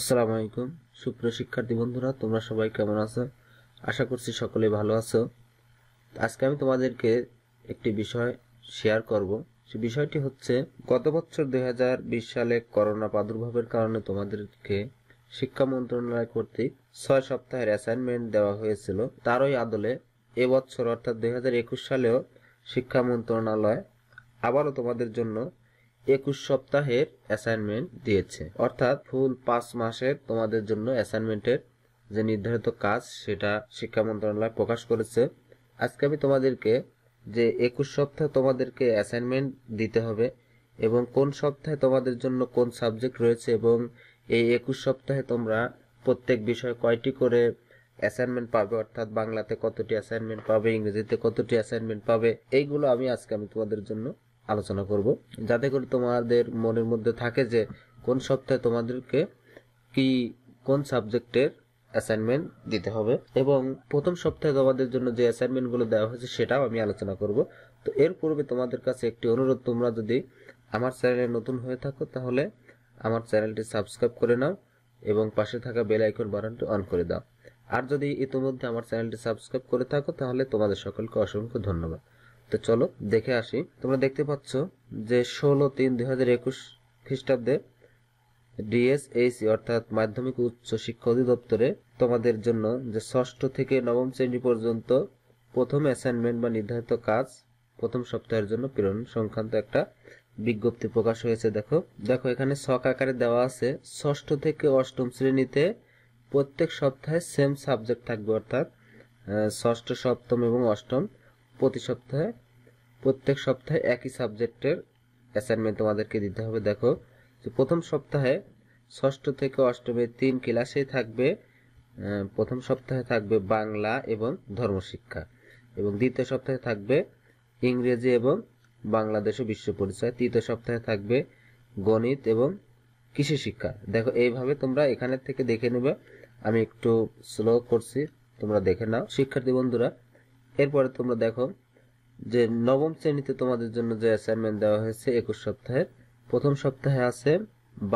আসসালামু আলাইকুম সুপ্রিয় শিক্ষার্থী বন্ধুরা তোমরা সবাই কেমন আছো আশা করছি সকলে ভালো আছো আজকে আমি তোমাদেরকে একটি বিষয় শেয়ার করব সে বিষয়টি হচ্ছে গত বছর দুই সালে করোনা প্রাদুর্ভাবের কারণে তোমাদেরকে শিক্ষা মন্ত্রণালয় কর্তৃক ছয় সপ্তাহের অ্যাসাইনমেন্ট দেওয়া হয়েছিল তারই আদলে এবছর অর্থাৎ দুই সালেও শিক্ষা মন্ত্রণালয় আবারও তোমাদের জন্য একুশ সপ্তাহের অ্যাসাইনমেন্ট দিয়েছে অর্থাৎ ফুল পাঁচ মাসের তোমাদের জন্য অ্যাসাইনমেন্টের যে নির্ধারিত কাজ সেটা শিক্ষা মন্ত্রণালয় প্রকাশ করেছে আজকে আমি তোমাদেরকে যে একুশ সপ্তাহ তোমাদেরকে অ্যাসাইনমেন্ট দিতে হবে এবং কোন সপ্তাহে তোমাদের জন্য কোন সাবজেক্ট রয়েছে এবং এই একুশ সপ্তাহে তোমরা প্রত্যেক বিষয়ে কয়টি করে অ্যাসাইনমেন্ট পাবে অর্থাৎ বাংলাতে কতটি অ্যাসাইনমেন্ট পাবে ইংরেজিতে কতটি অ্যাসাইনমেন্ট পাবে এইগুলো আমি আজকে আমি তোমাদের জন্য আলোচনা করব যাতে করে তোমাদের মনের মধ্যে থাকে যে কোন সপ্তাহে তোমাদেরকে কি কোন সাবজেক্টের অ্যাসাইনমেন্ট দিতে হবে এবং প্রথম সপ্তাহে তোমাদের জন্য যে অ্যাসাইনমেন্টগুলো দেওয়া হয়েছে সেটাও আমি আলোচনা করব তো এর পূর্বে তোমাদের কাছে একটি অনুরোধ তোমরা যদি আমার চ্যানেলে নতুন হয়ে থাকো তাহলে আমার চ্যানেলটি সাবস্ক্রাইব করে নাও এবং পাশে থাকা বেল আইকন বাটনটি অন করে দাও আর যদি ইতিমধ্যে আমার চ্যানেলটি সাবস্ক্রাইব করে থাকো তাহলে তোমাদের সকলকে অসংখ্য ধন্যবাদ তো চলো দেখে আসি তোমরা দেখতে পাচ্ছ যে ষোলো তিন দুই হাজার একুশ খ্রিস্টাব্দে ডিএসএসি অর্থাৎ মাধ্যমিক উচ্চ শিক্ষা অধিদপ্তরে তোমাদের জন্য যে ষষ্ঠ থেকে নবম শ্রেণী পর্যন্ত প্রথম অ্যাসাইনমেন্ট বা নির্ধারিত কাজ প্রথম সপ্তাহের জন্য প্রেরণ সংক্রান্ত একটা বিজ্ঞপ্তি প্রকাশ হয়েছে দেখো দেখো এখানে শখ আকারে দেওয়া আছে ষষ্ঠ থেকে অষ্টম শ্রেণীতে প্রত্যেক সপ্তাহে সেম সাবজেক্ট থাকবে অর্থাৎ ষষ্ঠ সপ্তম এবং অষ্টম প্রতি সপ্তাহে প্রত্যেক সপ্তাহে একই সাবজেক্টের অ্যাসাইনমেন্ট তোমাদেরকে দিতে হবে দেখো যে প্রথম সপ্তাহে ষষ্ঠ থেকে অষ্টমে তিন ক্লাসেই থাকবে প্রথম সপ্তাহে থাকবে বাংলা এবং ধর্মশিক্ষা এবং দ্বিতীয় সপ্তাহে থাকবে ইংরেজি এবং বাংলাদেশ ও বিশ্ব পরিচয় তৃতীয় সপ্তাহে থাকবে গণিত এবং কৃষি শিক্ষা দেখো এইভাবে তোমরা এখানের থেকে দেখে নেবে আমি একটু স্লো করছি তোমরা দেখে নাও শিক্ষার্থী বন্ধুরা এরপরে তোমরা দেখো যে নবম শ্রেণীতে তোমাদের জন্য যে অ্যাসাইনমেন্ট দেওয়া হয়েছে একুশ সপ্তাহের প্রথম সপ্তাহে আছে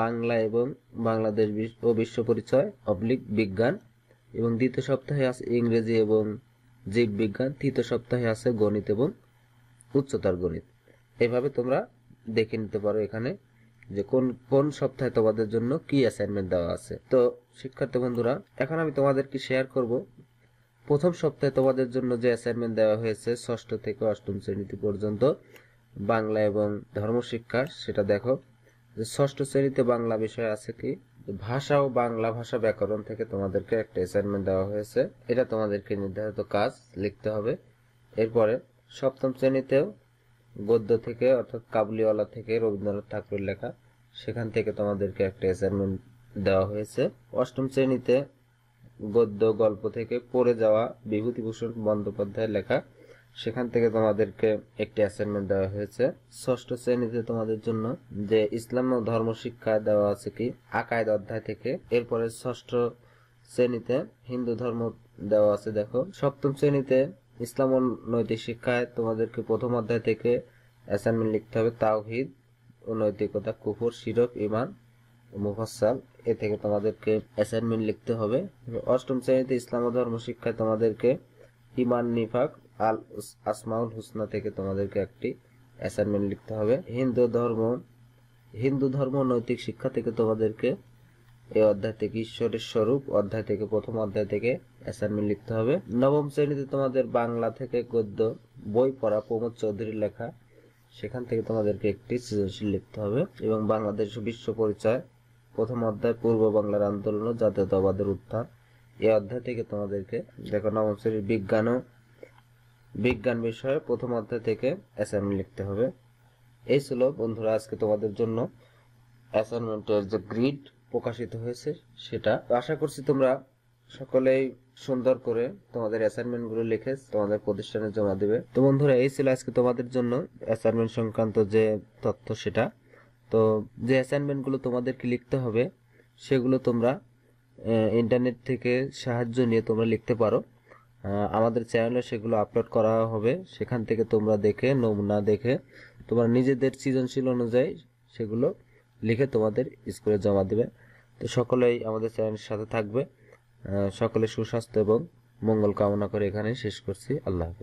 বাংলা এবং বাংলাদেশ ও বিশ্ব পরিচয় অবলিক বিজ্ঞান এবং দ্বিতীয় সপ্তাহে আছে ইংরেজি এবং জীববিজ্ঞান তৃতীয় সপ্তাহে আছে গণিত এবং উচ্চতর গণিত এভাবে তোমরা দেখে নিতে পারো এখানে যে কোন কোন সপ্তাহে তোমাদের জন্য কি অ্যাসাইনমেন্ট দেওয়া আছে তো শিক্ষার্থী বন্ধুরা এখন আমি তোমাদেরকে শেয়ার করব প্রথম সপ্তাহে তোমাদের জন্য যে অ্যাসাইনমেন্ট দেওয়া হয়েছে ষষ্ঠ থেকে অষ্টম শ্রেণীতে পর্যন্ত বাংলা এবং ধর্মশিক্ষা সেটা দেখো যে ষষ্ঠ শ্রেণীতে বাংলা বিষয় আছে কি ভাষা ও বাংলা ভাষা ব্যাকরণ থেকে তোমাদেরকে একটা অ্যাসাইনমেন্ট দেওয়া হয়েছে এটা তোমাদেরকে নির্ধারিত কাজ লিখতে হবে এরপরে সপ্তম শ্রেণীতেও গদ্য থেকে অর্থাৎ কাবুলিওয়ালা থেকে রবীন্দ্রনাথ ঠাকুরের লেখা সেখান থেকে তোমাদেরকে একটা অ্যাসাইনমেন্ট দেওয়া হয়েছে অষ্টম শ্রেণীতে গদ্য গল্প থেকে পড়ে যাওয়া বিভূতিভূষণ বন্দ্যোপাধ্যায়ের লেখা সেখান থেকে তোমাদেরকে একটি অ্যাসাইনমেন্ট দেওয়া হয়েছে ষষ্ঠ শ্রেণীতে তোমাদের জন্য যে ইসলাম ও ধর্ম শিক্ষা দেওয়া আছে কি আকায়দ অধ্যায় থেকে এরপরে ষষ্ঠ শ্রেণীতে হিন্দু ধর্ম দেওয়া আছে দেখো সপ্তম শ্রেণীতে ইসলাম ও নৈতিক শিক্ষায় তোমাদেরকে প্রথম অধ্যায় থেকে অ্যাসাইনমেন্ট লিখতে হবে তাওহিদ ও নৈতিকতা কুফুর শিরক ইমান মুফাসাল এ থেকে তোমাদেরকে অ্যাসাইনমেন্ট লিখতে হবে অষ্টম শ্রেণীতে ইসলাম ধর্ম শিক্ষায় তোমাদেরকে ইমান নিফাক আল আসমাউল হুসনা থেকে তোমাদেরকে একটি অ্যাসাইনমেন্ট লিখতে হবে হিন্দু ধর্ম হিন্দু ধর্ম নৈতিক শিক্ষা থেকে তোমাদেরকে এই অধ্যায় থেকে ঈশ্বরের স্বরূপ অধ্যায় থেকে প্রথম অধ্যায় থেকে অ্যাসাইনমেন্ট লিখতে হবে নবম শ্রেণীতে তোমাদের বাংলা থেকে গদ্য বই পড়া প্রমোদ চৌধুরীর লেখা সেখান থেকে তোমাদেরকে একটি সৃজনশীল লিখতে হবে এবং বাংলাদেশ বিশ্ব পরিচয় প্রথম অধ্যায় পূর্ব বাংলার আন্দোলন ও জাতীয়তাবাদের উত্থান এই অধ্যায় থেকে তোমাদেরকে দেখো নবম শ্রেণীর বিজ্ঞান ও বিজ্ঞান বিষয়ে প্রথম অধ্যায় থেকে অ্যাসাইনমেন্ট লিখতে হবে এই ছিল বন্ধুরা আজকে তোমাদের জন্য অ্যাসাইনমেন্টের যে গ্রিড প্রকাশিত হয়েছে সেটা আশা করছি তোমরা সকলেই সুন্দর করে তোমাদের অ্যাসাইনমেন্ট গুলো লিখে তোমাদের প্রতিষ্ঠানে জমা দেবে তো বন্ধুরা এই ছিল আজকে তোমাদের জন্য অ্যাসাইনমেন্ট সংক্রান্ত যে তথ্য সেটা তো যে অ্যাসাইনমেন্টগুলো তোমাদেরকে লিখতে হবে সেগুলো তোমরা ইন্টারনেট থেকে সাহায্য নিয়ে তোমরা লিখতে পারো আমাদের চ্যানেলে সেগুলো আপলোড করা হবে সেখান থেকে তোমরা দেখে নমুনা দেখে তোমরা নিজেদের সৃজনশীল অনুযায়ী সেগুলো লিখে তোমাদের স্কুলে জমা দেবে তো সকলেই আমাদের চ্যানেলের সাথে থাকবে সকলে সুস্বাস্থ্য এবং মঙ্গল কামনা করে এখানে শেষ করছি আল্লাহ হাফিজ